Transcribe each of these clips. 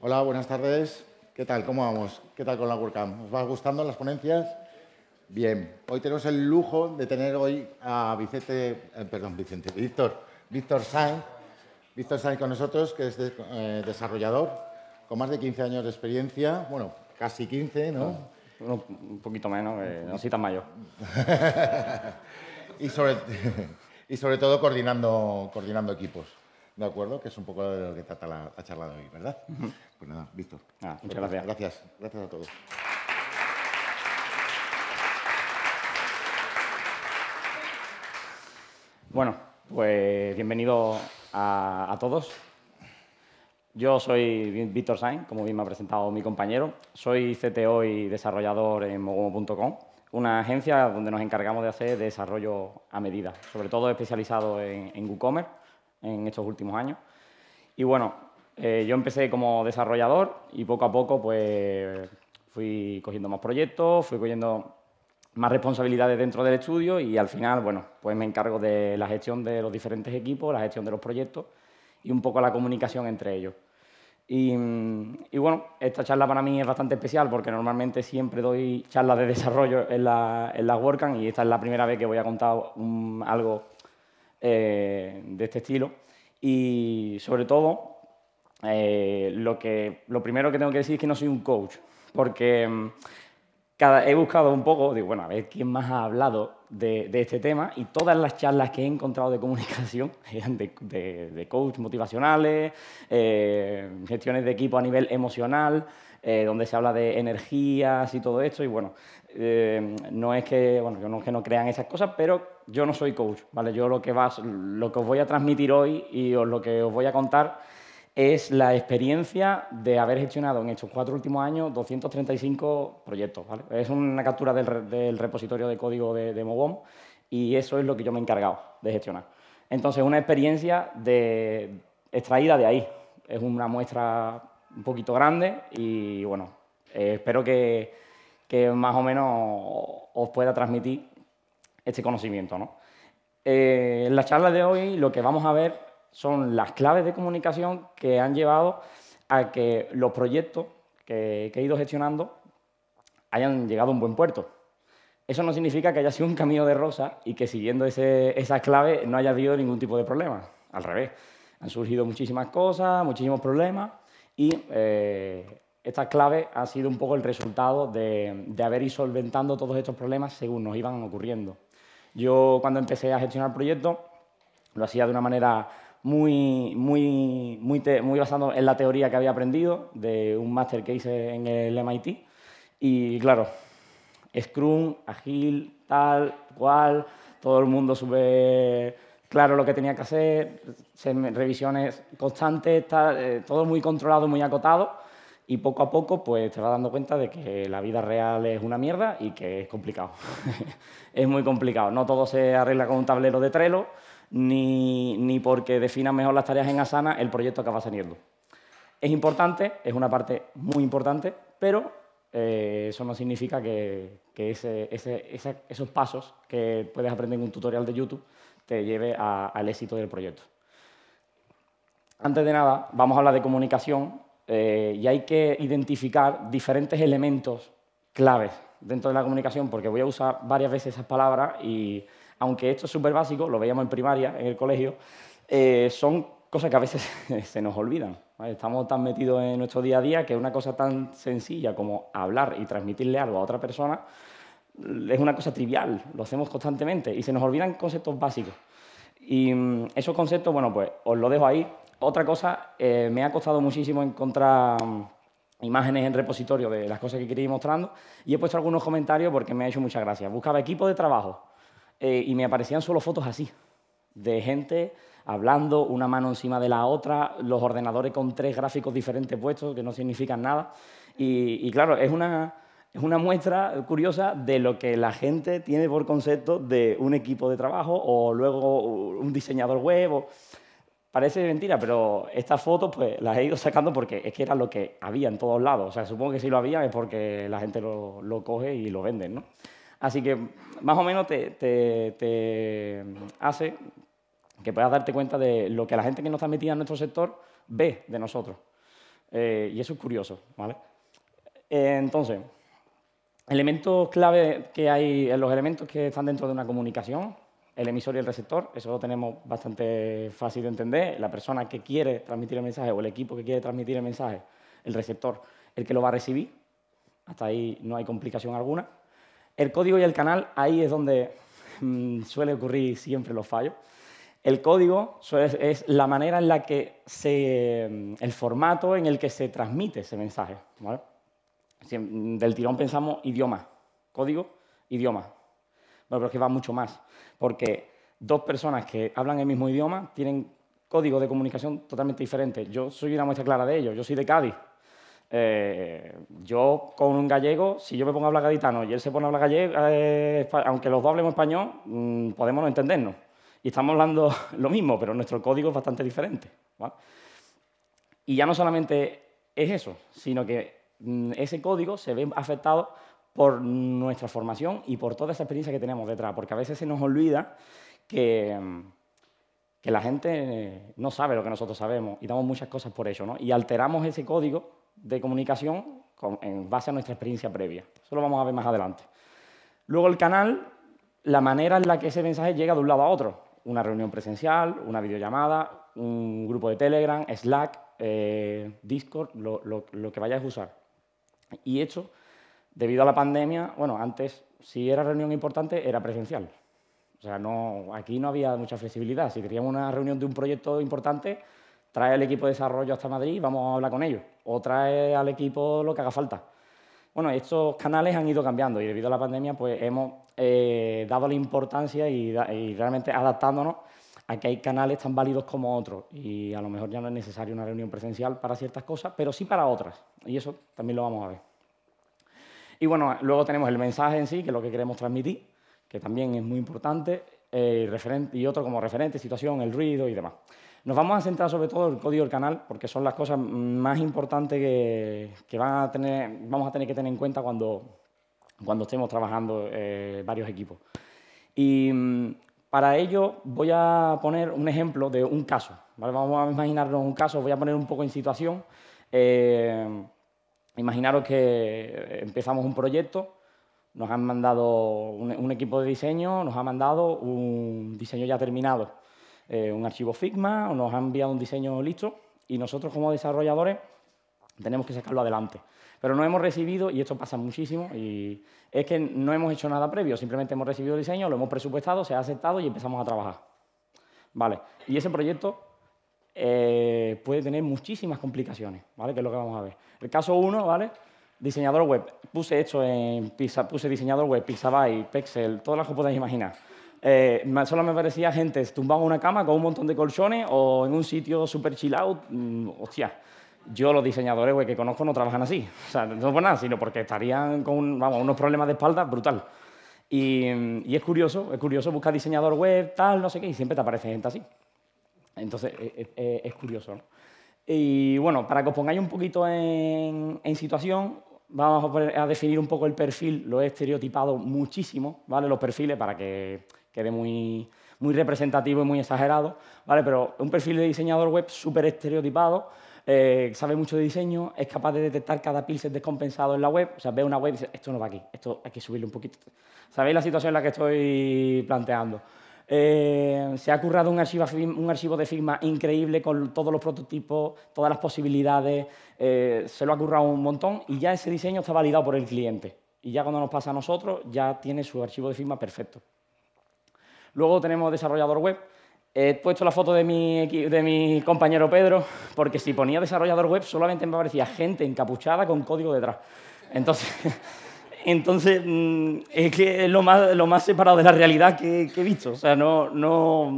Hola, buenas tardes. ¿Qué tal? ¿Cómo vamos? ¿Qué tal con la WordCamp? ¿Os va gustando las ponencias? Bien. Hoy tenemos el lujo de tener hoy a Vicente, eh, perdón, Vicente, Víctor, Víctor Sáenz. Víctor está ahí con nosotros, que es eh, desarrollador, con más de 15 años de experiencia, bueno, casi 15, ¿no? Ah, un poquito menos, eh, no soy tan mayor. y, sobre, todo coordinando, equipos, ¿de acuerdo? Que es un poco de lo que trata la, charla de hoy, ¿verdad? Pues nada, Víctor. Ah, muchas gracias. Gracias, gracias a todos. Bueno, pues bienvenido a, todos. Yo soy Víctor Sainz, como bien me ha presentado mi compañero. Soy CTO y desarrollador en mogomo.com, una agencia donde nos encargamos de hacer desarrollo a medida, sobre todo especializado en, WooCommerce en estos últimos años. Y bueno, eh, yo empecé como desarrollador y poco a poco pues, fui cogiendo más proyectos, fui cogiendo más responsabilidades dentro del estudio y al final, bueno, pues me encargo de la gestión de los diferentes equipos, la gestión de los proyectos y un poco la comunicación entre ellos. Y, bueno, esta charla para mí es bastante especial porque normalmente siempre doy charlas de desarrollo en la, en WordCamp y esta es la primera vez que voy a contar algo eh, de este estilo. Y sobre todo, eh, lo, que, lo primero que tengo que decir es que no soy un coach, porque he buscado un poco, digo, bueno, a ver quién más ha hablado de, este tema y todas las charlas que he encontrado de comunicación eran de, coach motivacionales, eh, gestiones de equipo a nivel emocional, eh, donde se habla de energías y todo esto. Y bueno, eh, no es que, bueno, yo no, que no crean esas cosas, pero yo no soy coach, ¿vale? Yo lo que, os voy a transmitir hoy y lo que os voy a contar es la experiencia de haber gestionado en estos cuatro últimos años 235 proyectos. Es una captura del, repositorio de código de, de y eso es lo que yo me he encargado de gestionar. Entonces, una experiencia de, extraída de ahí. Es una muestra un poquito grande y bueno, eh, espero que, más o menos os pueda transmitir este conocimiento. ¿no? Eh, en la charla de hoy lo que vamos a ver son las claves de comunicación que han llevado a que los proyectos que, he ido gestionando hayan llegado a un buen puerto. Eso no significa que haya sido un camino de rosa y que siguiendo esas claves no haya habido ningún tipo de problema. Al revés, han surgido muchísimas cosas, muchísimos problemas y eh, estas claves han sido un poco el resultado de, de haber ido solventando todos estos problemas según nos iban ocurriendo. Yo cuando empecé a gestionar proyectos lo hacía de una manera muy, muy, muy, muy basado en la teoría que había aprendido de un máster que hice en el MIT. Y claro, Scrum, Agile, tal, cual, todo el mundo sube claro lo que tenía que hacer, revisiones constantes, eh, todo muy controlado, muy acotado. Y poco a poco pues te vas dando cuenta de que la vida real es una mierda y que es complicado. es muy complicado. No todo se arregla con un tablero de Trello ni, porque definan mejor las tareas en Asana, el proyecto acaba saliendo. Es importante, es una parte muy importante, pero eh, eso no significa que, ese, esos pasos que puedes aprender en un tutorial de YouTube te lleve al éxito del proyecto. Antes de nada, vamos a hablar de comunicación eh, y hay que identificar diferentes elementos claves dentro de la comunicación, porque voy a usar varias veces esas palabras y aunque esto es súper básico, lo veíamos en primaria, en el colegio, eh, son cosas que a veces se nos olvidan. Estamos tan metidos en nuestro día a día que una cosa tan sencilla como hablar y transmitirle algo a otra persona mm, es una cosa trivial, lo hacemos constantemente y se nos olvidan conceptos básicos. Y mm, esos conceptos, bueno, pues os lo dejo ahí. Otra cosa, eh, me ha costado muchísimo encontrar mm, imágenes en repositorio de las cosas que quería ir mostrando y he puesto algunos comentarios porque me ha hecho mucha gracia. Buscaba equipo de trabajo eh, y me aparecían solo fotos así, de gente hablando, una mano encima de la otra, los ordenadores con tres gráficos diferentes puestos que no significan nada. Y, claro, es una, es una muestra curiosa de lo que la gente tiene por concepto de un equipo de trabajo o luego un diseñador web. Parece mentira, pero estas fotos pues, las he ido sacando porque es que era lo que había en todos lados. O sea, supongo que si lo había es porque la gente lo, lo coge y lo vende, ¿no? Así que más o menos te, hace que puedas darte cuenta de lo que la gente que no está metida en nuestro sector ve de nosotros. Eh, y eso es curioso, ¿vale? Eh, entonces, elementos clave que hay, en eh, los elementos que están dentro de una comunicación, el emisor y el receptor, eso lo tenemos bastante fácil de entender, la persona que quiere transmitir el mensaje o el equipo que quiere transmitir el mensaje, el receptor, el que lo va a recibir, hasta ahí no hay complicación alguna. El código y el canal, ahí es donde mm, suele ocurrir siempre los fallos. El código es la manera en la que se... Mm, el formato en el que se transmite ese mensaje. Mm, del tirón pensamos idioma, código, idioma. Bueno, pero es que va mucho más, porque dos personas que hablan el mismo idioma tienen código de comunicación totalmente diferente Yo soy una muestra clara de ello, yo soy de Cádiz, eh, yo con un gallego, si yo me pongo a hablar gaditano y él se pone a hablar gallego, eh, aunque los dos hablemos español, mm, podemos no entendernos. Y estamos hablando lo mismo, pero nuestro código es bastante diferente. Y ya no solamente es eso, sino que mm, ese código se ve afectado por nuestra formación y por toda esa experiencia que tenemos detrás, porque a veces se nos olvida que, mm, que la gente no sabe lo que nosotros sabemos y damos muchas cosas por eso, ¿no? Y alteramos ese código de comunicación en base a nuestra experiencia previa. Eso lo vamos a ver más adelante. Luego el canal, la manera en la que ese mensaje llega de un lado a otro. Una reunión presencial, una videollamada, un grupo de Telegram, Slack, eh, Discord, lo, que vayas a usar. Y hecho, debido a la pandemia, bueno, antes si era reunión importante era presencial. O sea, no, aquí no había mucha flexibilidad. Si queríamos una reunión de un proyecto importante, trae el equipo de desarrollo hasta Madrid y vamos a hablar con ellos o trae al equipo lo que haga falta. Bueno, estos canales han ido cambiando y debido a la pandemia pues hemos eh, dado la importancia y, realmente adaptándonos a que hay canales tan válidos como otros y a lo mejor ya no es necesario una reunión presencial para ciertas cosas, pero sí para otras y eso también lo vamos a ver. Y bueno, luego tenemos el mensaje en sí, que es lo que queremos transmitir, que también es muy importante, eh, y otro como referente, situación, el ruido y demás. Nos vamos a centrar sobre todo en el código del canal, porque son las cosas más importantes que, van a tener, vamos a tener que tener en cuenta cuando, cuando estemos trabajando eh, varios equipos. Y mm, para ello voy a poner un ejemplo de un caso. Vamos a imaginarnos un caso, voy a poner un poco en situación. Eh, imaginaros que empezamos un proyecto, nos han mandado un, un, equipo de diseño, nos ha mandado un diseño ya terminado. Eh, un archivo Figma, o nos han enviado un diseño listo y nosotros como desarrolladores tenemos que sacarlo adelante. Pero no hemos recibido, y esto pasa muchísimo, y es que no hemos hecho nada previo, simplemente hemos recibido el diseño, lo hemos presupuestado, se ha aceptado y empezamos a trabajar. Vale, y ese proyecto eh, puede tener muchísimas complicaciones, ¿vale? Que es lo que vamos a ver. El caso 1, ¿vale? Diseñador web. Puse esto en puse diseñador web, Pixabay, Pexel, todas las que podáis imaginar. Eh, solo me parecía gente tumbada en una cama con un montón de colchones o en un sitio súper chill out. Mm, hostia, yo los diseñadores web que conozco no trabajan así. O sea, no por nada, sino porque estarían con unos problemas de espalda brutal. Mm, y, es curioso, es curioso buscar diseñador web, tal, no sé qué, y siempre te aparece gente así. Entonces, e, e, e, es, curioso. Y bueno, para que os pongáis un poquito en, situación, vamos a definir un poco el perfil. Lo he estereotipado muchísimo, ¿vale? Los perfiles para que quede muy, muy representativo y muy exagerado, ¿vale? Pero un perfil de diseñador web súper estereotipado, eh, sabe mucho de diseño, es capaz de detectar cada píxel descompensado en la web, o sea, ve una web y dice, esto no va aquí, esto hay que subirle un poquito. ¿Sabéis la situación en la que estoy planteando? Eh, se ha currado un archivo, un archivo de firma increíble con todos los prototipos, todas las posibilidades, eh, se lo ha currado un montón y ya ese diseño está validado por el cliente. Y ya cuando nos pasa a nosotros, ya tiene su archivo de firma perfecto. Luego tenemos desarrollador web. Eh, he puesto la foto de mi, compañero Pedro, porque si ponía desarrollador web solamente me aparecía gente encapuchada con código detrás. Entonces, entonces mm, es que lo más, separado de la realidad que, he visto. O sea, no, no,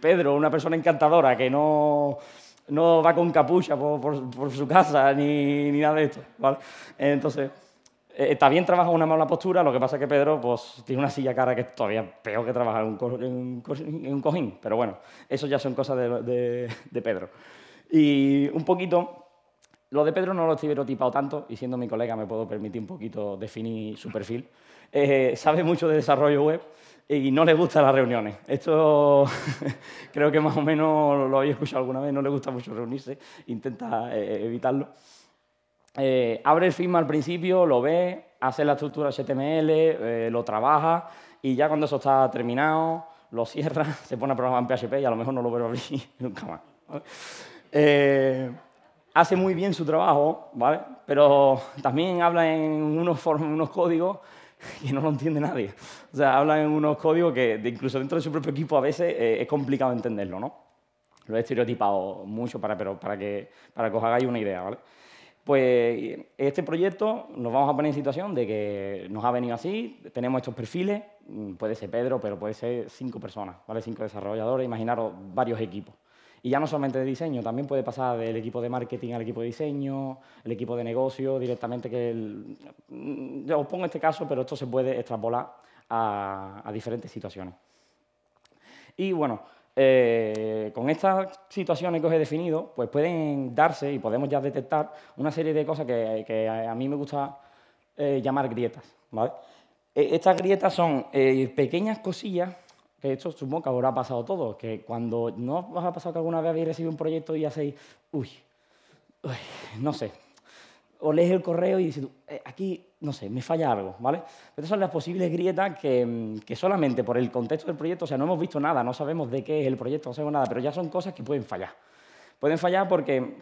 Pedro, una persona encantadora que no, va con capucha por, su casa ni, nada de esto. Entonces... Eh, está bien trabaja una mala postura, lo que pasa es que Pedro pues, tiene una silla cara que es todavía peor que trabajar en un, cojín, pero bueno, eso ya son cosas de, Pedro. Y un poquito, lo de Pedro no lo he estereotipado tanto, y siendo mi colega me puedo permitir un poquito definir su perfil. Eh, sabe mucho de desarrollo web y no le gustan las reuniones. Esto creo que más o menos lo he escuchado alguna vez, no le gusta mucho reunirse, intenta eh, evitarlo. Eh, abre el Figma al principio, lo ve, hace la estructura HTML, eh, lo trabaja y ya cuando eso está terminado, lo cierra, se pone a programar en PHP y a lo mejor no lo veo abrir nunca más. Eh, hace muy bien su trabajo, ¿vale? Pero también habla en unos, unos códigos que no lo entiende nadie. O sea, habla en unos códigos que incluso dentro de su propio equipo a veces es complicado entenderlo, ¿no? Lo he estereotipado mucho para, pero para, que, para que os hagáis una idea, ¿vale? Pues este proyecto nos vamos a poner en situación de que nos ha venido así, tenemos estos perfiles, mm, puede ser Pedro, pero puede ser cinco personas, ¿vale? Cinco desarrolladores, imaginaros varios equipos. Y ya no solamente de diseño, también puede pasar del equipo de marketing al equipo de diseño, el equipo de negocio, directamente que... Yo mm, os pongo este caso, pero esto se puede extrapolar a diferentes situaciones. Y bueno, eh, con estas situaciones que os he definido, pues pueden darse y podemos ya detectar una serie de cosas que, a mí me gusta eh, llamar grietas. E, estas grietas son eh, pequeñas cosillas, que esto supongo que ha pasado todo, que cuando no os ha pasado que alguna vez habéis recibido un proyecto y hacéis, uy, uy no sé, o lees el correo y dices, eh, aquí, no sé, me falla algo, ¿vale? Estas son las posibles grietas que, mm, que, solamente por el contexto del proyecto, o sea, no hemos visto nada, no sabemos de qué es el proyecto, no sabemos nada, pero ya son cosas que pueden fallar. Pueden fallar porque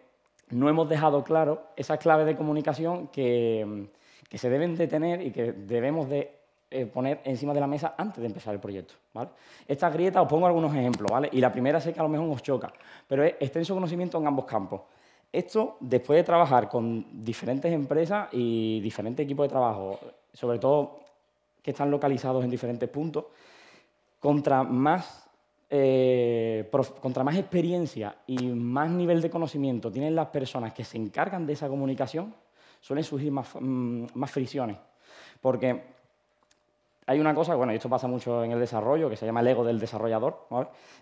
no hemos dejado claro esas claves de comunicación que, mm, que se deben de tener y que debemos de eh, poner encima de la mesa antes de empezar el proyecto. ¿vale? Esta grieta, os pongo algunos ejemplos, ¿vale? y la primera sé que a lo mejor os choca, pero es extenso conocimiento en ambos campos. Esto, después de trabajar con diferentes empresas y diferentes equipos de trabajo, sobre todo que están localizados en diferentes puntos, contra más, eh, contra más experiencia y más nivel de conocimiento tienen las personas que se encargan de esa comunicación, suelen surgir más, mm, más fricciones. Porque hay una cosa, bueno, y esto pasa mucho en el desarrollo, que se llama el ego del desarrollador.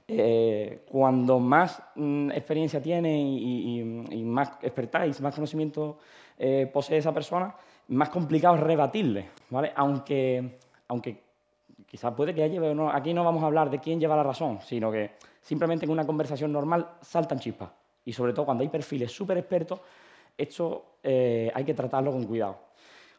Eh, cuando más mm, experiencia tiene y, y, más expertise, más conocimiento eh, posee esa persona, más complicado es rebatirle, ¿vale? Aunque, aunque quizás puede que haya, no, aquí no vamos a hablar de quién lleva la razón, sino que simplemente en una conversación normal saltan chispas. Y sobre todo cuando hay perfiles súper expertos, esto eh, hay que tratarlo con cuidado.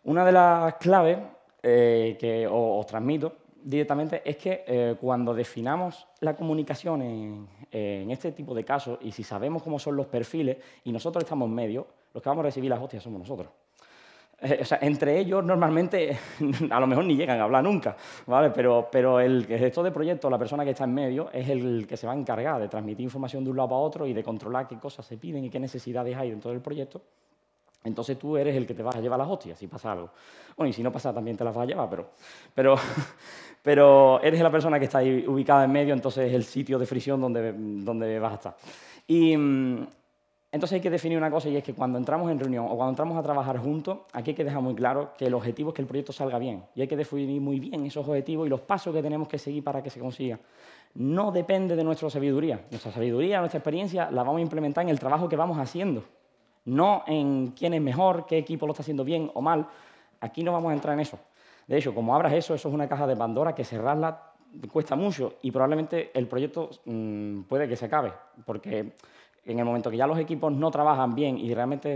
Una de las claves eh, que os, transmito directamente es que eh, cuando definamos la comunicación en, este tipo de casos y si sabemos cómo son los perfiles y nosotros estamos en medio, los que vamos a recibir las hostias somos nosotros. Eh, o sea, entre ellos normalmente a lo mejor ni llegan a hablar nunca, ¿vale? Pero, pero el gestor de proyecto, la persona que está en medio, es el que se va a encargar de transmitir información de un lado a otro y de controlar qué cosas se piden y qué necesidades hay dentro del proyecto entonces tú eres el que te vas a llevar las hostias si pasa algo. Bueno, y si no pasa también te las vas a llevar, pero, pero, eres la persona que está ahí ubicada en medio, entonces es el sitio de fricción donde, donde vas a estar. Y entonces hay que definir una cosa y es que cuando entramos en reunión o cuando entramos a trabajar juntos, aquí hay que dejar muy claro que el objetivo es que el proyecto salga bien. Y hay que definir muy bien esos objetivos y los pasos que tenemos que seguir para que se consiga. No depende de nuestra sabiduría. Nuestra sabiduría, nuestra experiencia la vamos a implementar en el trabajo que vamos haciendo no en quién es mejor, qué equipo lo está haciendo bien o mal. Aquí no vamos a entrar en eso. De hecho, como abras eso, eso es una caja de Pandora que cerrarla cuesta mucho y probablemente el proyecto mm, puede que se acabe, porque en el momento que ya los equipos no trabajan bien y realmente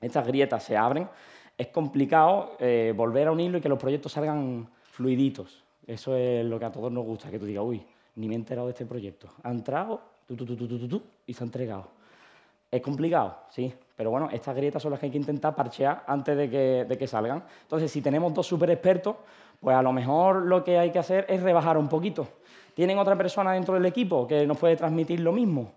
estas grietas se abren, es complicado eh, volver a unirlo y que los proyectos salgan fluiditos. Eso es lo que a todos nos gusta, que tú digas, uy, ni me he enterado de este proyecto. Ha entrado y se ha entregado. Es complicado, sí, pero bueno, estas grietas son las que hay que intentar parchear antes de que, salgan. Entonces, si tenemos dos super expertos, pues a lo mejor lo que hay que hacer es rebajar un poquito. ¿Tienen otra persona dentro del equipo que nos puede transmitir lo mismo?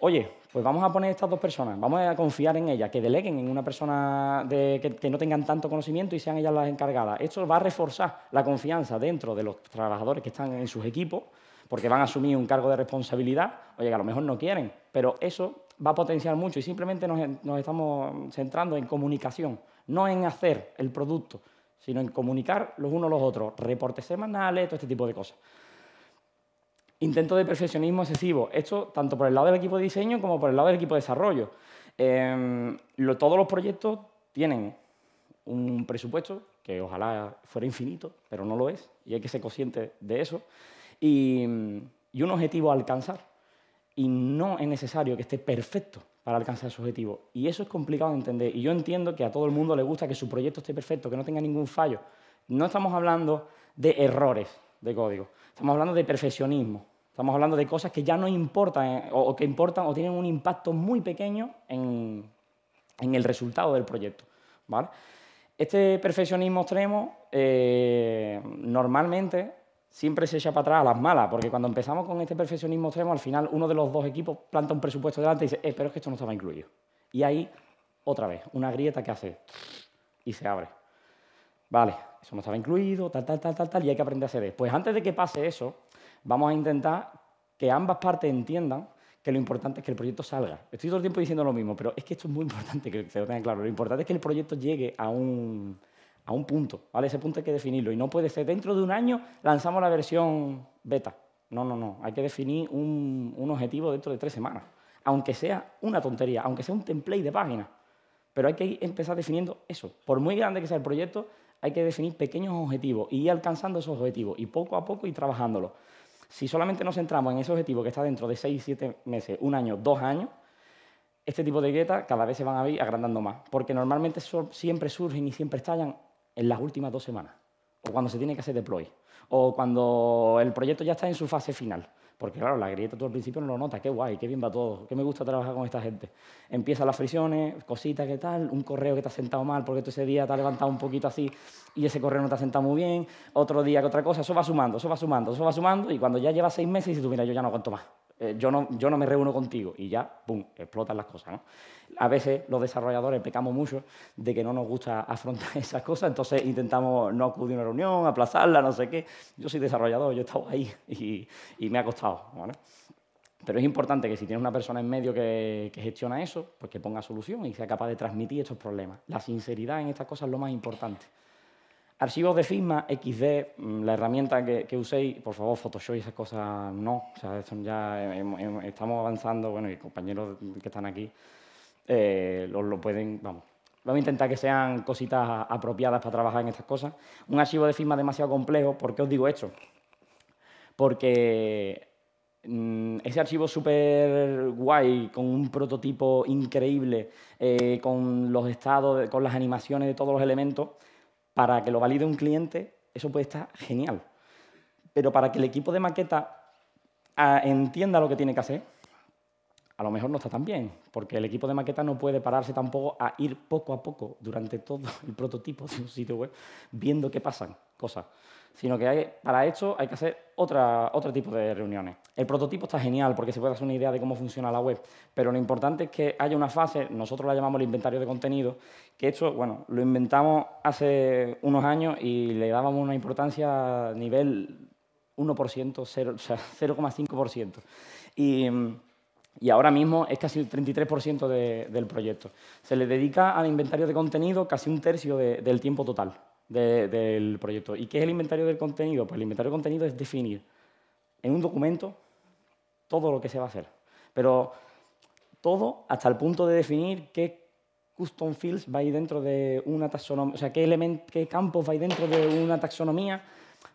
Oye, pues vamos a poner estas dos personas, vamos a confiar en ellas, que deleguen en una persona que, que no tengan tanto conocimiento y sean ellas las encargadas. Esto va a reforzar la confianza dentro de los trabajadores que están en sus equipos, porque van a asumir un cargo de responsabilidad, oye, que a lo mejor no quieren, pero eso va a potenciar mucho y simplemente nos, estamos centrando en comunicación, no en hacer el producto, sino en comunicar los unos los otros, reportes semanales, todo este tipo de cosas. Intento de perfeccionismo excesivo, esto tanto por el lado del equipo de diseño como por el lado del equipo de desarrollo. Em, todos los proyectos tienen un presupuesto que ojalá fuera infinito, pero no lo es, y hay que ser consciente de eso, y, y un objetivo a alcanzar y no es necesario que esté perfecto para alcanzar su objetivo. Y eso es complicado de entender. Y yo entiendo que a todo el mundo le gusta que su proyecto esté perfecto, que no tenga ningún fallo. No estamos hablando de errores de código, estamos hablando de perfeccionismo. Estamos hablando de cosas que ya no importan eh, o que importan o tienen un impacto muy pequeño en, el resultado del proyecto. ¿vale? Este perfeccionismo extremo eh, normalmente siempre se echa para atrás a las malas, porque cuando empezamos con este perfeccionismo extremo, al final uno de los dos equipos planta un presupuesto delante y dice, eh, pero es que esto no estaba incluido. Y ahí, otra vez, una grieta que hace y se abre. Vale, eso no estaba incluido, tal, tal, tal, tal, tal, y hay que aprender a hacer Pues antes de que pase eso, vamos a intentar que ambas partes entiendan que lo importante es que el proyecto salga. Estoy todo el tiempo diciendo lo mismo, pero es que esto es muy importante que se lo tengan claro. Lo importante es que el proyecto llegue a un, a un punto, ¿vale? Ese punto hay que definirlo y no puede ser dentro de un año lanzamos la versión beta. No, no, no, hay que definir un, objetivo dentro de tres semanas, aunque sea una tontería, aunque sea un template de página, pero hay que empezar definiendo eso. Por muy grande que sea el proyecto, hay que definir pequeños objetivos y ir alcanzando esos objetivos y poco a poco ir trabajándolo. Si solamente nos centramos en ese objetivo que está dentro de seis, siete meses, un año, dos años, este tipo de grietas cada vez se van a ir agrandando más, porque normalmente siempre surgen y siempre estallan en las últimas dos semanas, o cuando se tiene que hacer deploy, o cuando el proyecto ya está en su fase final. Porque claro, la grieta todo al principio no lo nota qué guay, qué bien va todo, qué me gusta trabajar con esta gente. Empiezan las fricciones, cositas que tal, un correo que te has sentado mal porque tú ese día te has levantado un poquito así y ese correo no te ha sentado muy bien, otro día que otra cosa, eso va sumando, eso va sumando, eso va sumando y cuando ya lleva seis meses y tú, mira, yo ya no aguanto más. Eh, yo, no, yo no me reúno contigo y ya, ¡pum!, explotan las cosas. A veces los desarrolladores pecamos mucho de que no nos gusta afrontar esas cosas, entonces intentamos no acudir a una reunión, aplazarla, no sé qué. Yo soy desarrollador, yo he estado ahí y, me ha costado. Pero es importante que si tienes una persona en medio que, que, gestiona eso, pues que ponga solución y sea capaz de transmitir estos problemas. La sinceridad en estas cosas es lo más importante. Archivos de Figma XD, mm, la herramienta que, uséis, por favor, Photoshop y esas cosas no. O sea, ya estamos avanzando, bueno, y compañeros que están aquí eh, lo, pueden, vamos. Vamos a intentar que sean cositas apropiadas para trabajar en estas cosas. Un archivo de Figma demasiado complejo, ¿por qué os digo esto? Porque mm, ese archivo súper guay, con un prototipo increíble, eh, con los estados, con las animaciones de todos los elementos, para que lo valide un cliente, eso puede estar genial. Pero para que el equipo de maqueta ah, entienda lo que tiene que hacer, a lo mejor no está tan bien, porque el equipo de maqueta no puede pararse tampoco a ir poco a poco durante todo el prototipo de un sitio web viendo qué pasan cosas sino que para esto hay que hacer otro tipo de reuniones. El prototipo está genial porque se puede hacer una idea de cómo funciona la web, pero lo importante es que haya una fase, nosotros la llamamos el inventario de contenido, que esto, bueno, lo inventamos hace unos años y le dábamos una importancia a nivel 1%, o sea, 0,5%. Y, y, ahora mismo es casi el 33% del proyecto. Se le dedica al inventario de contenido casi un tercio del tiempo total del proyecto. ¿Y qué es el inventario del contenido? Pues el inventario del contenido es definir en un documento todo lo que se va a hacer. Pero todo hasta el punto de definir qué custom fields va a ir dentro de una taxonomía, o sea, qué, qué campos va a dentro de una taxonomía.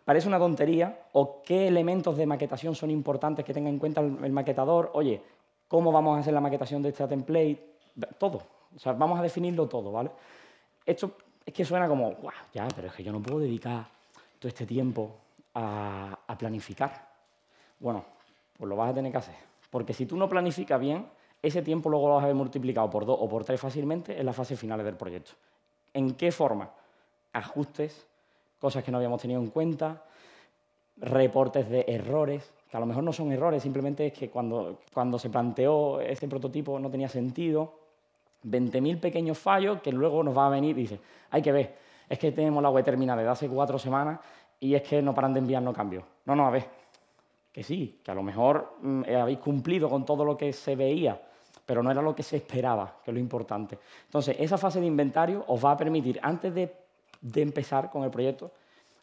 Parece una tontería. O qué elementos de maquetación son importantes que tenga en cuenta el, maquetador. Oye, ¿cómo vamos a hacer la maquetación de esta template? Todo. O sea, vamos a definirlo todo, ¿vale? Esto es que suena como, guau, ya, pero es que yo no puedo dedicar todo este tiempo a, planificar. Bueno, pues lo vas a tener que hacer. Porque si tú no planificas bien, ese tiempo luego lo vas a haber multiplicado por dos o por tres fácilmente en las fases finales del proyecto. ¿En qué forma? Ajustes, cosas que no habíamos tenido en cuenta, reportes de errores, que a lo mejor no son errores, simplemente es que cuando, cuando se planteó este prototipo no tenía sentido. 20.000 pequeños fallos que luego nos va a venir y dice, hay que ver, es que tenemos la web terminada de hace cuatro semanas y es que no paran de enviarnos cambios. No, no, a ver, que sí, que a lo mejor mm, eh, habéis cumplido con todo lo que se veía, pero no era lo que se esperaba, que es lo importante. Entonces, esa fase de inventario os va a permitir, antes de, empezar con el proyecto,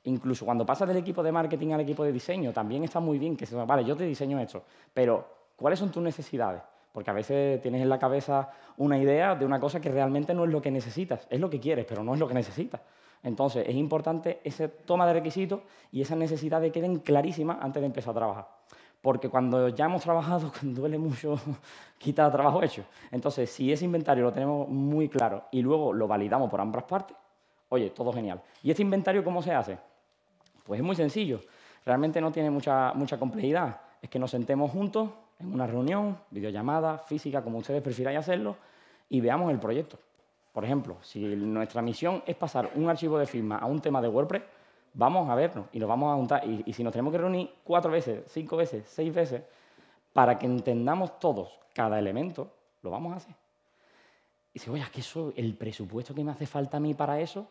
incluso cuando pasas del equipo de marketing al equipo de diseño, también está muy bien que se vale, yo te diseño esto, pero ¿cuáles son tus necesidades? Porque a veces tienes en la cabeza una idea de una cosa que realmente no es lo que necesitas, es lo que quieres, pero no es lo que necesitas. Entonces, es importante esa toma de requisitos y esa de que queden clarísimas antes de empezar a trabajar. Porque cuando ya hemos trabajado, duele mucho quita. trabajo hecho. Entonces, si ese inventario lo tenemos muy claro y luego lo validamos por ambas partes, oye, todo genial. ¿Y este inventario cómo se hace? Pues es muy sencillo. Realmente no tiene mucha, mucha complejidad. Es que nos sentemos juntos, en una reunión, videollamada, física, como ustedes prefiráis hacerlo, y veamos el proyecto. Por ejemplo, si nuestra misión es pasar un archivo de firma a un tema de WordPress, vamos a vernos y lo vamos a juntar. Y, si nos tenemos que reunir cuatro veces, cinco veces, seis veces, para que entendamos todos cada elemento, lo vamos a hacer. Y si oye, es que eso, el presupuesto que me hace falta a mí para eso,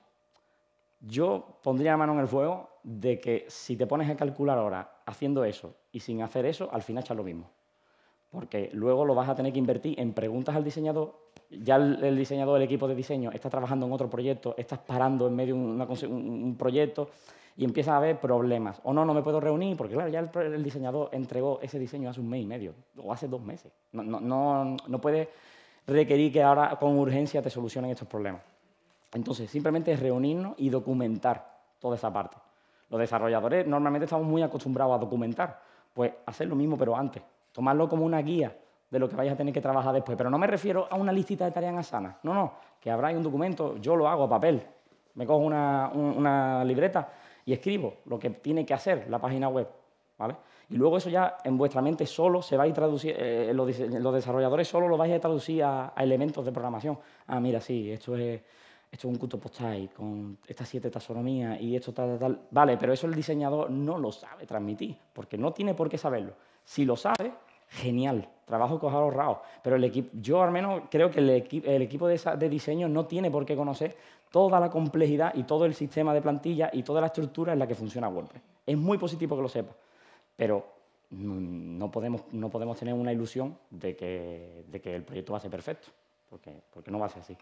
yo pondría la mano en el fuego de que si te pones a calcular ahora haciendo eso y sin hacer eso, al final echas lo mismo porque luego lo vas a tener que invertir en preguntas al diseñador. Ya el, diseñador, el equipo de diseño, está trabajando en otro proyecto, estás parando en medio de un proyecto y empieza a haber problemas. O no, no me puedo reunir, porque claro, ya el, diseñador entregó ese diseño hace un mes y medio o hace dos meses. No, no, no, no puede requerir que ahora con urgencia te solucionen estos problemas. Entonces, simplemente es reunirnos y documentar toda esa parte. Los desarrolladores normalmente estamos muy acostumbrados a documentar, pues hacer lo mismo pero antes. Tomarlo como una guía de lo que vais a tener que trabajar después. Pero no me refiero a una listita de tareas sanas. No, no. Que habrá un documento, yo lo hago a papel. Me cojo una, libreta y escribo lo que tiene que hacer la página web. ¿Vale? Y luego eso ya en vuestra mente solo se va a ir traducir, eh, los, desarrolladores solo lo vais a traducir a, elementos de programación. Ah, mira, sí, esto es, esto es un cuto con estas siete taxonomías y esto tal, tal, tal. Vale, pero eso el diseñador no lo sabe transmitir, porque no tiene por qué saberlo. Si lo sabe, genial, trabajo que os ha Pero el equipo, yo al menos creo que el, equipo de, diseño no tiene por qué conocer toda la complejidad y todo el sistema de plantilla y toda la estructura en la que funciona WordPress. Es muy positivo que lo sepa, pero no podemos, no podemos tener una ilusión de que, el proyecto va a ser perfecto, porque, porque no va a ser así.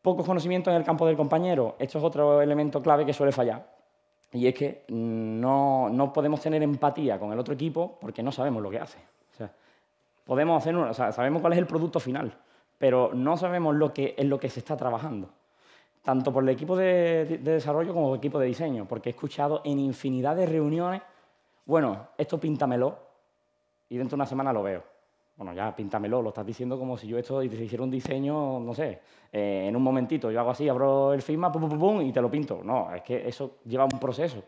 Pocos conocimientos en el campo del compañero. Esto es otro elemento clave que suele fallar y es que no, podemos tener empatía con el otro equipo porque no sabemos lo que hace. podemos hacer sabemos cuál es el producto final, pero no sabemos lo que, en lo que se está trabajando, tanto por el equipo de, desarrollo como por el equipo de diseño, porque he escuchado en infinidad de reuniones, bueno, esto píntamelo y dentro de una semana lo veo bueno, ya píntamelo, lo estás diciendo como si yo esto hiciera un diseño, no sé, eh, en un momentito, yo hago así, abro el firma, pum, pum, pum, y te lo pinto. No, es que eso lleva un proceso.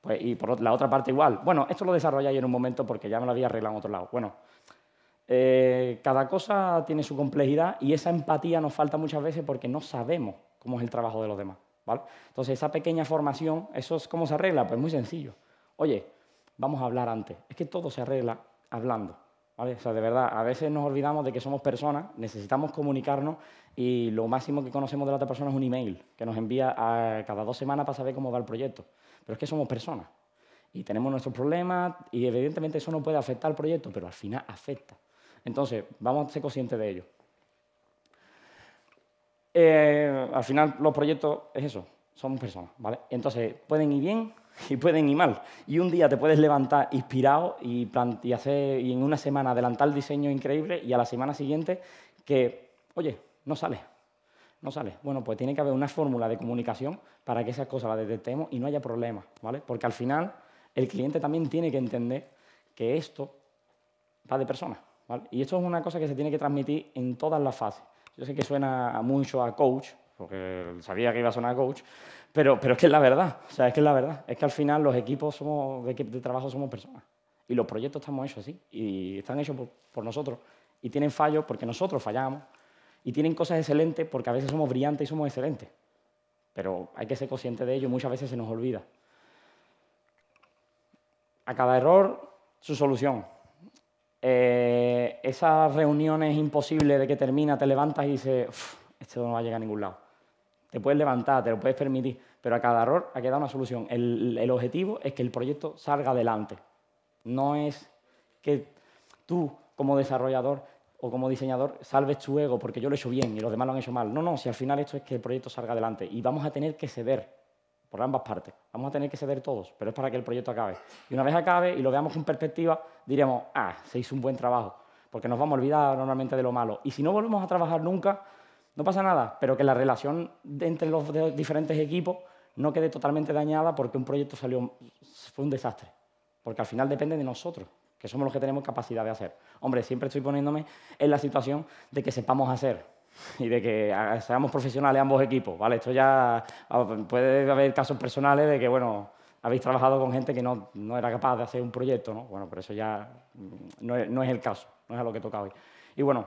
Pues, y por la otra parte igual, bueno, esto lo desarrolláis en un momento porque ya me lo había arreglado en otro lado. Bueno, eh, cada cosa tiene su complejidad y esa empatía nos falta muchas veces porque no sabemos cómo es el trabajo de los demás. ¿vale? Entonces, esa pequeña formación, ¿eso es cómo se arregla? Pues muy sencillo. Oye, vamos a hablar antes. Es que todo se arregla hablando. O sea, de verdad, a veces nos olvidamos de que somos personas, necesitamos comunicarnos y lo máximo que conocemos de la otra persona es un email que nos envía cada dos semanas para saber cómo va el proyecto. Pero es que somos personas y tenemos nuestros problemas y evidentemente eso no puede afectar al proyecto, pero al final afecta. Entonces, vamos a ser conscientes de ello. Eh, al final, los proyectos es eso, somos personas, ¿vale? Entonces, pueden ir bien, y pueden ir mal. Y un día te puedes levantar inspirado y, y, y en una semana adelantar el diseño increíble y a la semana siguiente que, oye, no sale. No sale. Bueno, pues tiene que haber una fórmula de comunicación para que esas cosas las detectemos y no haya problemas, ¿vale? Porque al final el cliente también tiene que entender que esto va de persona, ¿vale? Y esto es una cosa que se tiene que transmitir en todas las fases. Yo sé que suena mucho a coach, porque sabía que iba a sonar a coach, pero, es que es la verdad, o sea, es que es la verdad. Es que al final los equipos somos, de, trabajo somos personas. Y los proyectos estamos hechos así, y están hechos por, nosotros. Y tienen fallos porque nosotros fallamos. Y tienen cosas excelentes porque a veces somos brillantes y somos excelentes. Pero hay que ser consciente de ello, muchas veces se nos olvida. A cada error, su solución. Eh, esas reuniones imposibles de que termina, te levantas y dices, este no va a llegar a ningún lado te puedes levantar, te lo puedes permitir, pero a cada error ha quedado una solución. El, el objetivo es que el proyecto salga adelante. No es que tú, como desarrollador o como diseñador, salves tu ego porque yo lo he hecho bien y los demás lo han hecho mal. No, no, si al final esto es que el proyecto salga adelante y vamos a tener que ceder por ambas partes. Vamos a tener que ceder todos, pero es para que el proyecto acabe. Y una vez acabe y lo veamos en perspectiva, diremos, ah, se hizo un buen trabajo, porque nos vamos a olvidar normalmente de lo malo. Y si no volvemos a trabajar nunca, no pasa nada, pero que la relación entre los diferentes equipos no quede totalmente dañada porque un proyecto salió, fue un desastre. Porque al final depende de nosotros, que somos los que tenemos capacidad de hacer. Hombre, siempre estoy poniéndome en la situación de que sepamos hacer y de que seamos profesionales ambos equipos, ¿vale? Esto ya puede haber casos personales de que, bueno, habéis trabajado con gente que no, era capaz de hacer un proyecto, ¿no? Bueno, pero eso ya mm, no es, el caso, no es a lo que toca hoy. Y bueno,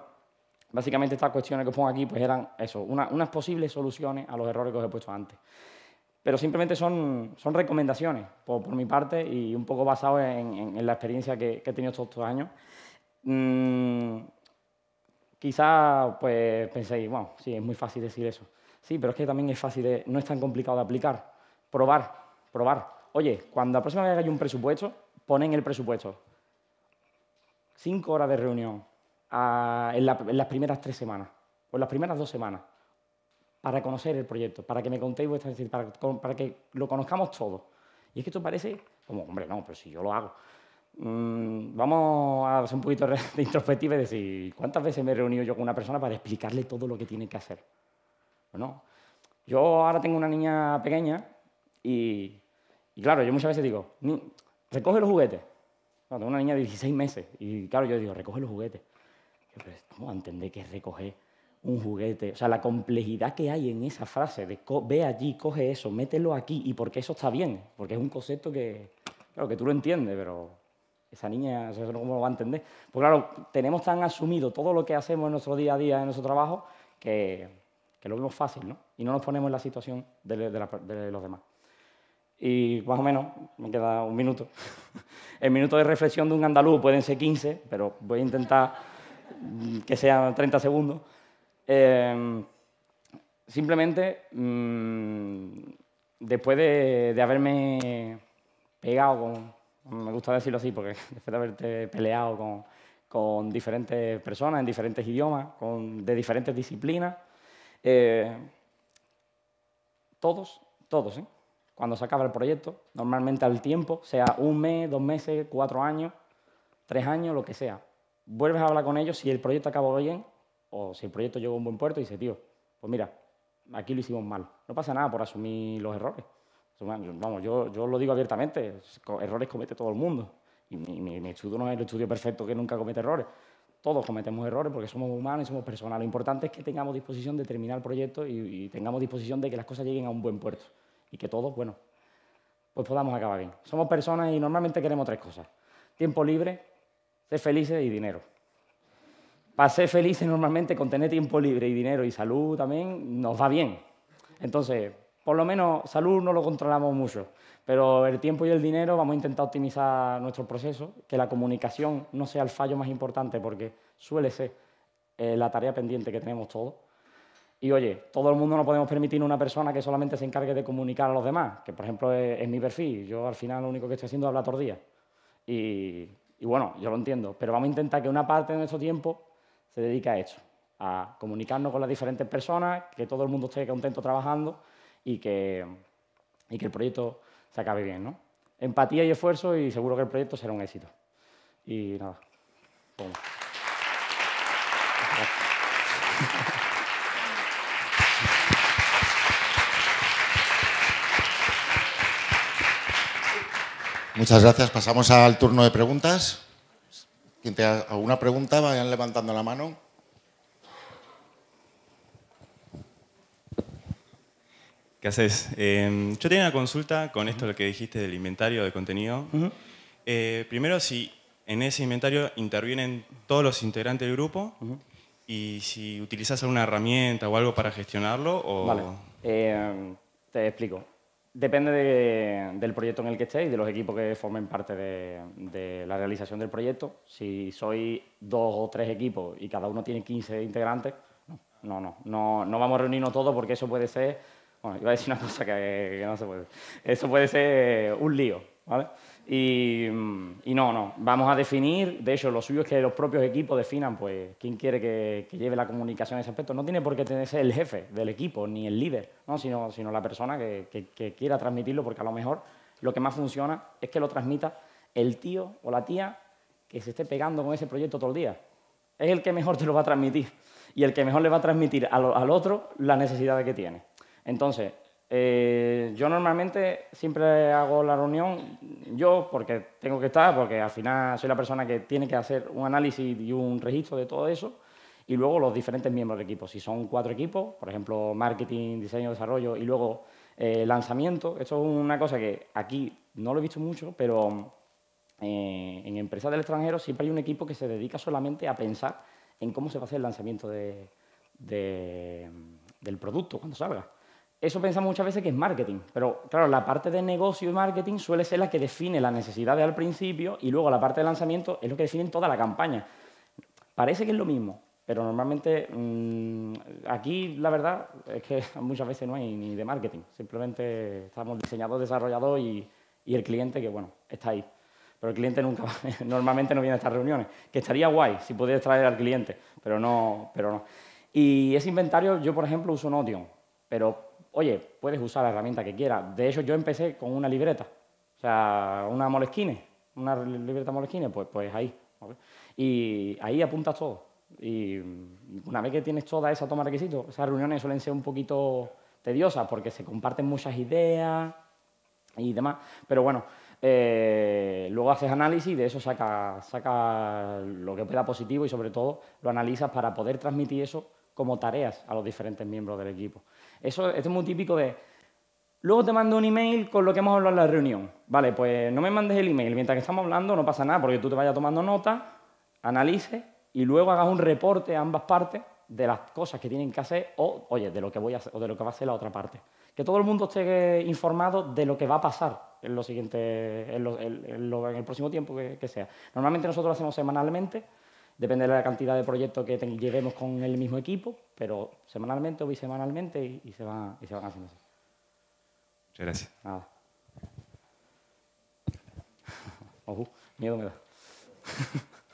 Básicamente estas cuestiones que pongo aquí pues eran eso, unas posibles soluciones a los errores que os he puesto antes. Pero simplemente son, recomendaciones por, mi parte y un poco basado en, la experiencia que, he tenido todos estos años. Quizá, mm, quizás pues, penséis, bueno, sí, es muy fácil decir eso. Sí, pero es que también es fácil, no es tan complicado de aplicar. Probar, probar. Oye, cuando la próxima vez haya un presupuesto, ponen el presupuesto. Cinco horas de reunión, en, las primeras tres semanas, o en las primeras dos semanas, para conocer el proyecto, para que me contéis vuestras para, para que lo conozcamos todos. Y es que esto parece como, hombre, no, pero si yo lo hago. Mm, vamos a hacer un poquito de introspectiva y decir, ¿cuántas veces me he reunido yo con una persona para explicarle todo lo que tiene que hacer? Bueno, yo ahora tengo una niña pequeña y, claro, yo muchas veces digo, recoge los juguetes. tengo una niña de 16 meses y claro, yo digo, recoge los juguetes. ¿Cómo va a entender que es recoger un juguete. O sea, la complejidad que hay en esa frase de ve allí, coge eso, mételo aquí y porque eso está bien. Porque es un concepto que, claro, que tú lo entiendes, pero esa niña, cómo lo va a entender. Pues claro, tenemos tan asumido todo lo que hacemos en nuestro día a día, en nuestro trabajo, que, lo vemos fácil, ¿no? Y no nos ponemos en la situación de, de los demás. Y más o menos, me queda un minuto. El minuto de reflexión de un andaluz pueden ser 15, pero voy a intentar que sean 30 segundos. Em, simplemente, mm, después de, haberme pegado con, me gusta decirlo así, porque después de haberte peleado con, diferentes personas, en diferentes idiomas, de diferentes disciplinas, eh, todos, todos, ¿eh? cuando se acaba el proyecto, normalmente al tiempo, sea un mes, dos meses, cuatro años, tres años, lo que sea, vuelves a hablar con ellos si el proyecto acabó bien o si el proyecto llegó a un buen puerto y dices, tío, pues mira, aquí lo hicimos mal. No pasa nada por asumir los errores. Vamos, yo, yo lo digo abiertamente, errores comete todo el mundo. Y mi, estudio no es el estudio perfecto que nunca comete errores. Todos cometemos errores porque somos humanos y somos personas. Lo importante es que tengamos disposición de terminar el proyecto y, y tengamos disposición de que las cosas lleguen a un buen puerto. Y que todos, bueno, pues podamos acabar bien. Somos personas y normalmente queremos tres cosas. Tiempo libre, ser felices y dinero. Para ser felices normalmente con tener tiempo libre y dinero y salud también nos va bien. Entonces, por lo menos salud no lo controlamos mucho, pero el tiempo y el dinero vamos a intentar optimizar nuestro proceso, que la comunicación no sea el fallo más importante porque suele ser eh, la tarea pendiente que tenemos todos. Y oye, todo el mundo no podemos permitir una persona que solamente se encargue de comunicar a los demás, que por ejemplo es, mi perfil, yo al final lo único que estoy haciendo es hablar todos los días. Y y bueno, yo lo entiendo, pero vamos a intentar que una parte de nuestro tiempo se dedique a eso, a comunicarnos con las diferentes personas, que todo el mundo esté contento trabajando y que, que el proyecto se acabe bien. Empatía y esfuerzo y seguro que el proyecto será un éxito. Y nada. Muchas gracias. Pasamos al turno de preguntas. Quien tiene alguna pregunta, vayan levantando la mano. ¿Qué haces? Em, yo tenía una consulta con esto lo que dijiste del inventario de contenido. Eh, primero, si en ese inventario intervienen todos los integrantes del grupo y si utilizas alguna herramienta o algo para gestionarlo. O... Em, te explico. Depende del proyecto en el que estéis, de los equipos que formen parte de, la realización del proyecto. Si sois dos o tres equipos y cada uno tiene 15 integrantes, no, no, no, no vamos a reunirnos todos porque eso puede ser, bueno, iba a decir una cosa que no se puede, eso puede ser un lío, ¿vale? Mm, y, no, no, vamos a definir, de hecho lo suyo es que los propios equipos definan pues quién quiere que, lleve la comunicación en ese aspecto. No tiene por qué tener el jefe del equipo ni el líder, ¿no? sino, la persona que, quiera transmitirlo, porque a lo mejor lo que más funciona es que lo transmita el tío o la tía que se esté pegando con ese proyecto todo el día. Es el que mejor te lo va a transmitir y el que mejor le va a transmitir al, al otro la necesidad que tiene. Entonces, eh, yo normalmente siempre hago la reunión yo porque tengo que estar, porque al final soy la persona que tiene que hacer un análisis y un registro de todo eso, y luego los diferentes miembros del equipo. Si son cuatro equipos, por ejemplo, marketing, diseño, desarrollo y luego eh, lanzamiento, esto es una cosa que aquí no lo he visto mucho, pero eh, en empresas del extranjero siempre hay un equipo que se dedica solamente a pensar en cómo se va a hacer el lanzamiento de, del producto cuando salga. Eso pensamos muchas veces que es marketing, pero claro, la parte de negocio y marketing suele ser la que define las necesidades al principio y luego la parte de lanzamiento es lo que define toda la campaña. Parece que es lo mismo, pero normalmente mm, aquí la verdad es que muchas veces no hay ni de marketing, simplemente estamos diseñados, desarrollados y, el cliente que, bueno, está ahí. Pero el cliente nunca, normalmente no viene a estas reuniones, que estaría guay si pudieras traer al cliente, pero no, pero no. Y ese inventario yo, por ejemplo, uso Notion, pero Oye, puedes usar la herramienta que quieras. De hecho, yo empecé con una libreta, o sea, una molesquine. una libreta molesquine, pues, pues ahí. Y ahí apuntas todo. Y una vez que tienes toda esa toma de requisitos, esas reuniones suelen ser un poquito tediosas porque se comparten muchas ideas y demás. Pero bueno, eh, luego haces análisis y de eso saca, saca lo que pueda positivo y sobre todo lo analizas para poder transmitir eso como tareas a los diferentes miembros del equipo. Eso es muy típico de... Luego te mando un email con lo que hemos hablado en la reunión. Vale, pues no me mandes el email. Mientras que estamos hablando no pasa nada, porque tú te vayas tomando nota, analices y luego hagas un reporte a ambas partes de las cosas que tienen que hacer o, oye, de lo que voy a o de lo que va a hacer la otra parte. Que todo el mundo esté informado de lo que va a pasar en, lo siguiente, en, el próximo tiempo que, que sea. Normalmente nosotros lo hacemos semanalmente Depende de la cantidad de proyectos que lleguemos con el mismo equipo, pero semanalmente o bisemanalmente y, se, van, se van haciendo así. Muchas gracias. Nada. miedo me da.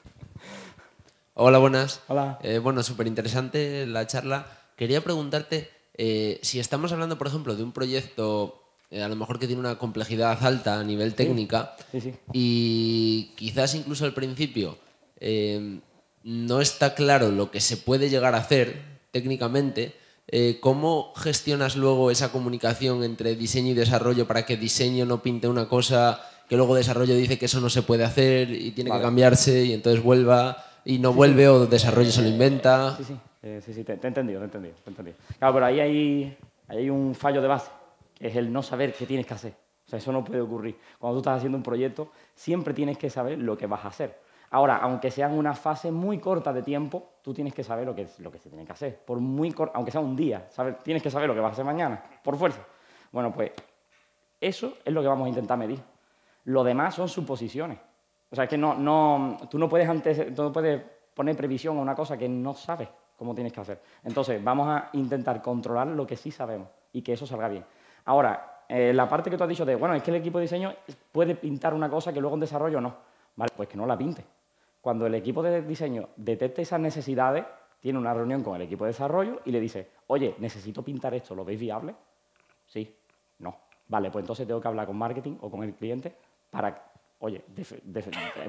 Hola, buenas. Hola. Eh, bueno, súper interesante la charla. Quería preguntarte eh, si estamos hablando, por ejemplo, de un proyecto eh, a lo mejor que tiene una complejidad alta a nivel técnica y quizás incluso al principio no está claro lo que se puede llegar a hacer técnicamente, eh, ¿cómo gestionas luego esa comunicación entre diseño y desarrollo para que diseño no pinte una cosa que luego desarrollo dice que eso no se puede hacer y tiene que cambiarse y entonces vuelva y no vuelve o desarrollo se lo inventa? Sí, sí, eh, sí, te, he entendido, te he entendido, entendido. Claro, pero ahí hay, hay un fallo de base, que es el no saber qué tienes que hacer. O sea, eso no puede ocurrir. Cuando tú estás haciendo un proyecto, siempre tienes que saber lo que vas a hacer. Ahora, aunque sean una fase muy corta de tiempo, tú tienes que saber lo que, se tiene que hacer, por muy aunque sea un día, tienes que saber lo que vas a hacer mañana, por fuerza. Bueno, pues eso es lo que vamos a intentar medir. Lo demás son suposiciones. O sea, es que no, no, tú no puedes, antes, poner previsión a una cosa que no sabes cómo tienes que hacer. Entonces, vamos a intentar controlar lo que sí sabemos y que eso salga bien. Ahora, eh, la parte que tú has dicho de, bueno, es que el equipo de diseño puede pintar una cosa que luego en desarrollo no. Vale, pues que no la pinte. Cuando el equipo de diseño detecte esas necesidades, tiene una reunión con el equipo de desarrollo y le dice, oye, necesito pintar esto, ¿lo veis viable? Sí, no. Vale, pues entonces tengo que hablar con marketing o con el cliente para, oye,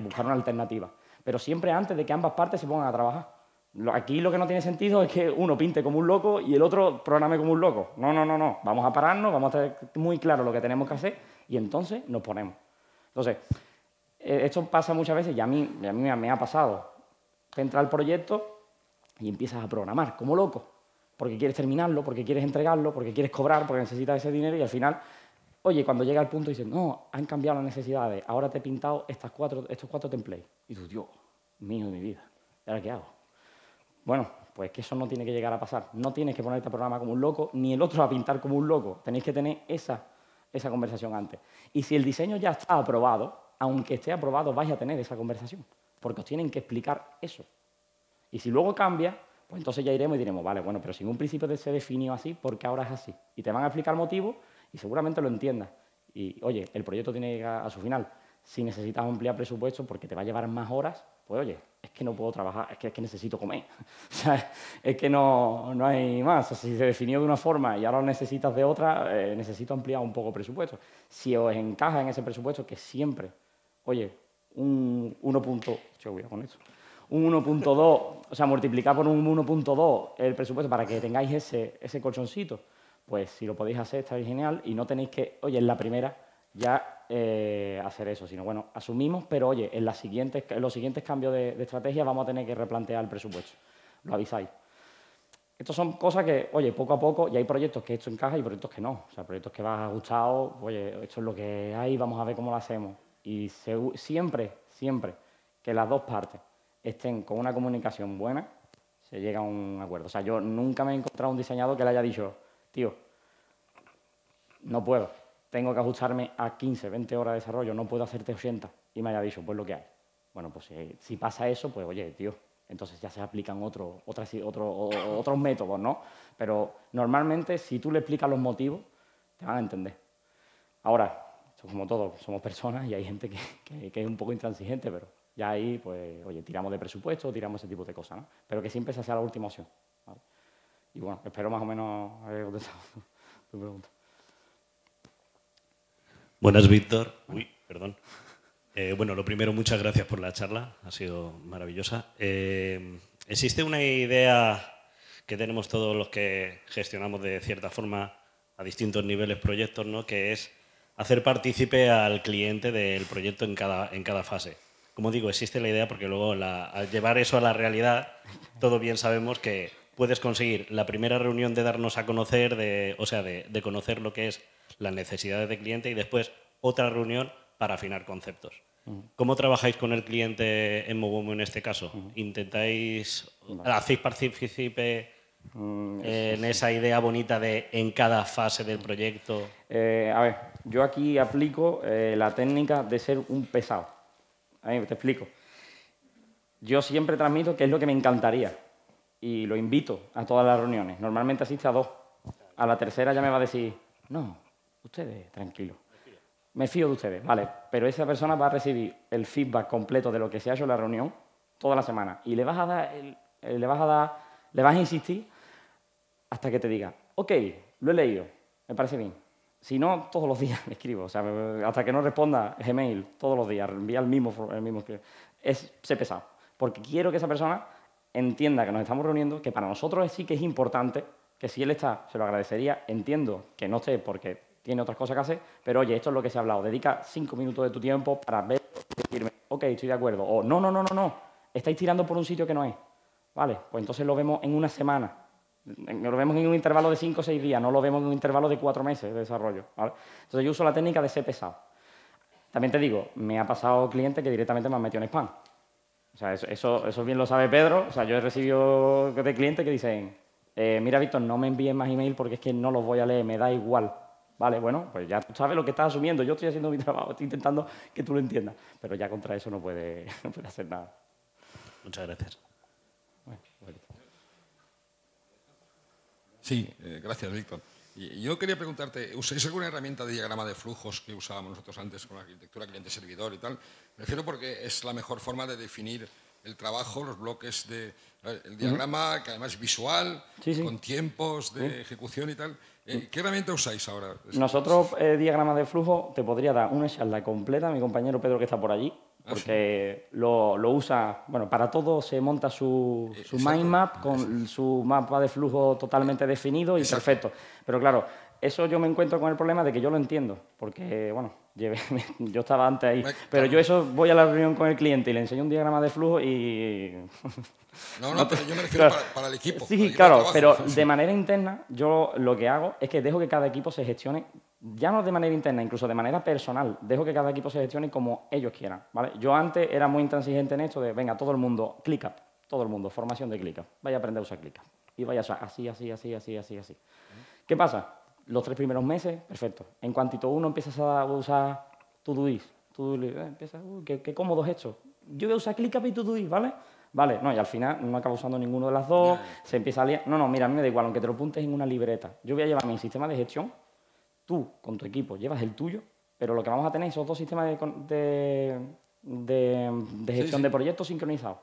buscar una alternativa. Pero siempre antes de que ambas partes se pongan a trabajar. Aquí lo que no tiene sentido es que uno pinte como un loco y el otro programe como un loco. No, no, no, no. Vamos a pararnos, vamos a tener muy claro lo que tenemos que hacer y entonces nos ponemos. Entonces, eh, esto pasa muchas veces y a mí, me ha pasado. Te entra al proyecto y empiezas a programar como loco, porque quieres terminarlo, porque quieres entregarlo, porque quieres cobrar, porque necesitas ese dinero y al final, oye, cuando llega el punto dices, no, han cambiado las necesidades, ahora te he pintado estas cuatro, estos cuatro templates. Y tú, Dios mío de mi vida, ¿y ahora qué hago? Bueno, pues que eso no tiene que llegar a pasar. No tienes que ponerte a programa como un loco, ni el otro a pintar como un loco. Tenéis que tener esa, esa conversación antes. Y si el diseño ya está aprobado, aunque esté aprobado, vais a tener esa conversación, porque os tienen que explicar eso. Y si luego cambia, pues entonces ya iremos y diremos, vale, bueno, pero si en un principio se definió así, ¿por qué ahora es así? Y te van a explicar motivo y seguramente lo entiendas. Y oye, el proyecto tiene que llegar a su final. Si necesitas ampliar presupuesto porque te va a llevar más horas, pues oye, es que no puedo trabajar, es que, es que necesito comer. es que no, hay más. si se definió de una forma y ahora lo necesitas de otra, eh, necesito ampliar un poco presupuesto. Si os encaja en ese presupuesto, que siempre oye, un con eso, 1.2, o sea, multiplicar por un 1.2 el presupuesto para que tengáis ese, ese colchoncito, pues si lo podéis hacer está genial y no tenéis que, oye, en la primera ya eh, hacer eso, sino bueno, asumimos, pero oye, en, los siguientes cambios de, estrategia vamos a tener que replantear el presupuesto, lo avisáis. Estas son cosas que, oye, poco a poco, y hay proyectos que esto encaja y proyectos que no. O sea, proyectos que vas ajustado, oye, esto es lo que hay, vamos a ver cómo lo hacemos. Y siempre, siempre que las dos partes estén con una comunicación buena, se llega a un acuerdo. O sea, yo nunca me he encontrado un diseñador que le haya dicho, tío, no puedo, tengo que ajustarme a 15, 20 horas de desarrollo, no puedo hacerte 80. Y me haya dicho, pues lo que hay. Bueno, pues eh, si, pasa eso, pues oye, tío, entonces ya se aplican otros métodos, ¿no? Pero normalmente si tú le explicas los motivos, te van a entender. Ahora, como todos, somos personas y hay gente que, es un poco intransigente, pero ya ahí, pues, oye, tiramos de presupuesto, tiramos ese tipo de cosas, ¿no? Pero que siempre sea la última opción. Y bueno, espero más o menos haber contestado tu pregunta. Buenas, Víctor. Uy, perdón. Eh, bueno, lo primero, muchas gracias por la charla, ha sido maravillosa. Eh, existe una idea que tenemos todos los que gestionamos de cierta forma a distintos niveles proyectos, ¿no? que es hacer partícipe al cliente del proyecto en cada, en cada fase. Como digo, existe la idea porque luego al llevar eso a la realidad, todo bien sabemos que puedes conseguir la primera reunión de darnos a conocer, de, o sea, de, conocer lo que es las necesidades del cliente y después otra reunión para afinar conceptos. Mm. ¿Cómo trabajáis con el cliente en Mobomo en este caso? Mm. ¿Intentáis, hacéis partícipe mm, en esa idea bonita de en cada fase del proyecto? Eh, a ver, yo aquí aplico eh, la técnica de ser un pesado. Ahí te explico. Yo siempre transmito que es lo que me encantaría y lo invito a todas las reuniones. Normalmente asiste a dos. A la tercera ya me va a decir, no, ustedes, tranquilo. Me fío de ustedes, vale. Pero esa persona va a recibir el feedback completo de lo que se ha hecho en la reunión toda la semana. Y le vas a dar, eh, le vas a dar, le vas a insistir hasta que te diga, ok, lo he leído, me parece bien si no, todos los días le escribo. O sea, hasta que no responda Gmail, todos los días, envía el mismo. El mismo es, sé pesado. Porque quiero que esa persona entienda que nos estamos reuniendo, que para nosotros sí que es importante, que si él está, se lo agradecería. Entiendo que no esté porque tiene otras cosas que hacer, pero oye, esto es lo que se ha hablado. Dedica cinco minutos de tu tiempo para ver, decirme, ok, estoy de acuerdo. O no, no, no, no, no. Estáis tirando por un sitio que no es. Vale, pues entonces lo vemos en una semana. No Lo vemos en un intervalo de 5 o 6 días, no lo vemos en un intervalo de 4 meses de desarrollo. Entonces yo uso la técnica de ser pesado. También te digo, me ha pasado cliente que directamente me han metido en spam. O eso, eso, bien lo sabe Pedro. O sea, yo he recibido de clientes que dicen, eh, mira, Víctor, no me envíen más email porque es que no los voy a leer, me da igual. Vale, bueno, pues ya tú sabes lo que estás asumiendo. Yo estoy haciendo mi trabajo, estoy intentando que tú lo entiendas. Pero ya contra eso no puede, no puede hacer nada. Muchas gracias. Sí, eh, gracias, Víctor. Yo quería preguntarte, ¿usáis alguna herramienta de diagrama de flujos que usábamos nosotros antes con la arquitectura cliente-servidor y tal? Me refiero porque es la mejor forma de definir el trabajo, los bloques del eh, diagrama, que además es visual, con tiempos de ejecución y tal. Eh, mm. ¿Qué herramienta usáis ahora? Nosotros, diagrama de flujo, te podría dar una charla completa, mi compañero Pedro que está por allí, Ah, porque lo, usa, bueno, para todo se monta su, mind map con su mapa de flujo totalmente definido y perfecto. Pero claro, eso yo me encuentro con el problema de que yo lo entiendo, porque, bueno, yo estaba antes ahí. pero yo eso voy a la reunión con el cliente y le enseño un diagrama de flujo y... No, no, pero yo me refiero para, el equipo. Sí, claro, pero de manera interna yo lo que hago es que dejo que cada equipo se gestione, ya no de manera interna, incluso de manera personal, dejo que cada equipo se gestione como ellos quieran. ¿vale? Yo antes era muy intransigente en esto de, venga, todo el mundo, ClickUp, todo el mundo, formación de ClickUp, vaya a aprender a usar ClickUp. Y vaya a usar así, así, así, así, así, así. ¿Qué pasa? los tres primeros meses, perfecto. En cuantito uno empiezas a usar Todoist, Todoist, eh, empiezas, qué, qué, cómodo es esto. Yo voy a usar ClickUp y Todoist, ¿vale? Vale, no, y al final no acabo usando ninguno de las dos, se empieza a No, no, mira, a mí me da igual, aunque te lo apuntes en una libreta. Yo voy a llevar mi sistema de gestión, tú con tu equipo llevas el tuyo, pero lo que vamos a tener son dos sistemas de, de, gestión de proyectos sincronizados.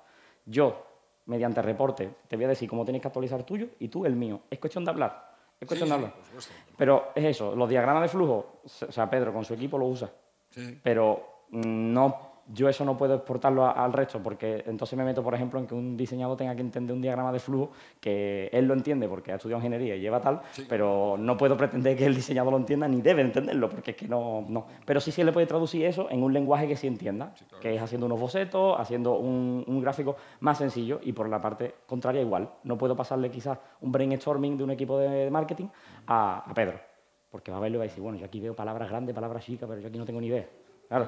Yo, mediante reporte, te voy a decir cómo tienes que actualizar tuyo y tú el mío. Es cuestión de hablar. Es cuestión de hablar. Pero es eso, los diagramas de flujo, o sea, Pedro con su equipo lo usa. Pero no yo eso no puedo exportarlo al resto, porque entonces me meto, por ejemplo, en que un diseñador tenga que entender un diagrama de flujo que él lo entiende porque ha estudiado ingeniería y lleva tal, pero no puedo pretender que el diseñador lo entienda ni debe entenderlo, porque es que no. no. Pero sí sí le puede traducir eso en un lenguaje que sí entienda, que es haciendo unos bocetos, haciendo un, gráfico más sencillo y por la parte contraria igual. No puedo pasarle quizás un brainstorming de un equipo de, marketing a, a Pedro porque va a verlo y va a decir, bueno, yo aquí veo palabras grandes, palabras chicas, pero yo aquí no tengo ni idea. Claro,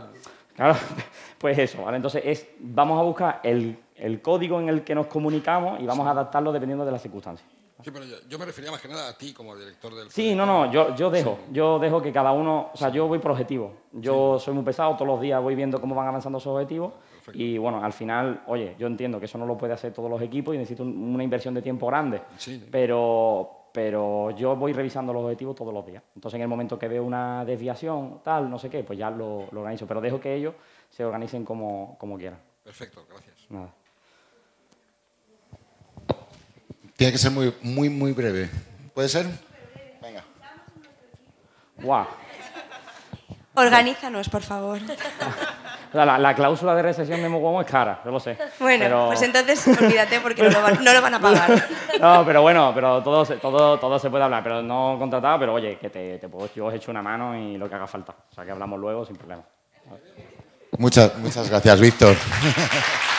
claro, pues eso, ¿vale? Entonces es, vamos a buscar el, el código en el que nos comunicamos y vamos a adaptarlo dependiendo de las circunstancias. Sí, pero yo, me refería más que nada a ti como director del... Sí, no, no, yo, yo dejo, yo dejo que cada uno, o sea, yo voy por objetivos, yo soy muy pesado, todos los días voy viendo cómo van avanzando esos objetivos y bueno, al final, oye, yo entiendo que eso no lo puede hacer todos los equipos y necesito una inversión de tiempo grande, sí. pero, pero yo voy revisando los objetivos todos los días. Entonces, en el momento que veo una desviación, tal, no sé qué, pues ya lo, lo organizo, pero dejo que ellos se organicen como, quieran. Perfecto, gracias. Nada. Tiene que ser muy, muy, muy breve. ¿Puede ser? Venga. Guau. Organízanos, por favor. la, cláusula de recesión de Mugomo es cara, yo lo sé. Bueno, pues entonces olvídate porque no, lo van, a pagar. no, pero bueno, pero todo, todo, todo se puede hablar, pero no contratado, pero oye, que te, te puedo, yo os echo una mano y lo que haga falta. O sea, que hablamos luego sin problema. Muchas, muchas gracias, Víctor.